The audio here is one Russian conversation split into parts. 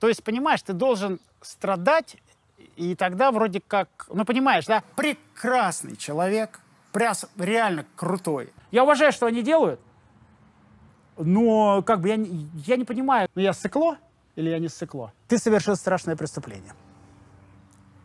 То есть, понимаешь, ты должен страдать, и тогда вроде как, ну понимаешь, да, прекрасный человек, прям реально крутой. Я уважаю, что они делают, но как бы я, я не понимаю, ну, я сыкло или я не сыкло? Ты совершил страшное преступление.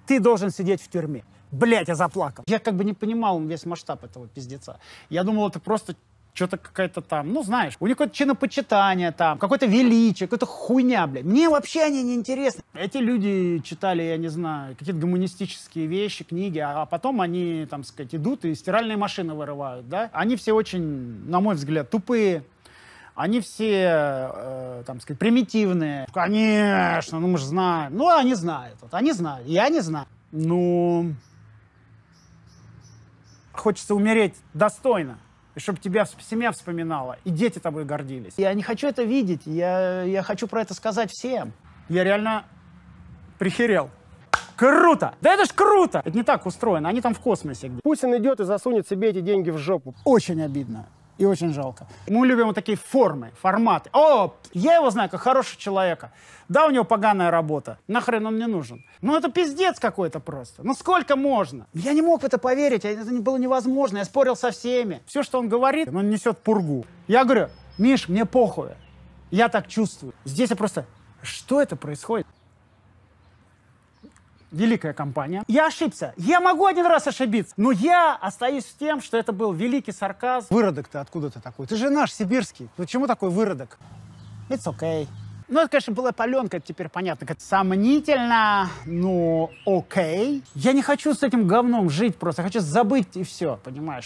Ты должен сидеть в тюрьме. Блять, я заплакал. Я как бы не понимал весь масштаб этого пиздеца. Я думал, это просто что-то какая-то там, ну, знаешь, у них какое-то чинопочитание там, какое-то величие, какая-то хуйня, блядь. Мне вообще они не интересны. Эти люди читали, я не знаю, какие-то гуманистические вещи, книги, а, а потом они, там, сказать, идут и стиральные машины вырывают, да? Они все очень, на мой взгляд, тупые, они все, э, там сказать, примитивные. Конечно, ну мы же знаем. Ну, они знают. Вот, они знают. Я не знаю. Ну, хочется умереть достойно и чтобы тебя семья вспоминала, и дети тобой гордились. Я не хочу это видеть, я, я хочу про это сказать всем. Я реально прихерел. Круто! Да это ж круто! Это не так устроено, они там в космосе. Пусть он идет и засунет себе эти деньги в жопу. Очень обидно и очень жалко. Мы любим вот такие формы, форматы. О, я его знаю как хорошего человека. Да, у него поганая работа. Нахрен он мне нужен. Ну это пиздец какой-то просто. Ну сколько можно? Я не мог в это поверить, это было невозможно. Я спорил со всеми. Все, что он говорит, он несет пургу. Я говорю, Миш, мне похуй. Я так чувствую. Здесь я просто... Что это происходит? великая компания. Я ошибся. Я могу один раз ошибиться, но я остаюсь с тем, что это был великий сарказм. Выродок ты откуда ты такой? Ты же наш, сибирский. Почему ну, такой выродок? It's okay. Ну, это, конечно, была паленка, это теперь понятно. Как сомнительно, но окей. Я не хочу с этим говном жить просто. Я хочу забыть и все, понимаешь?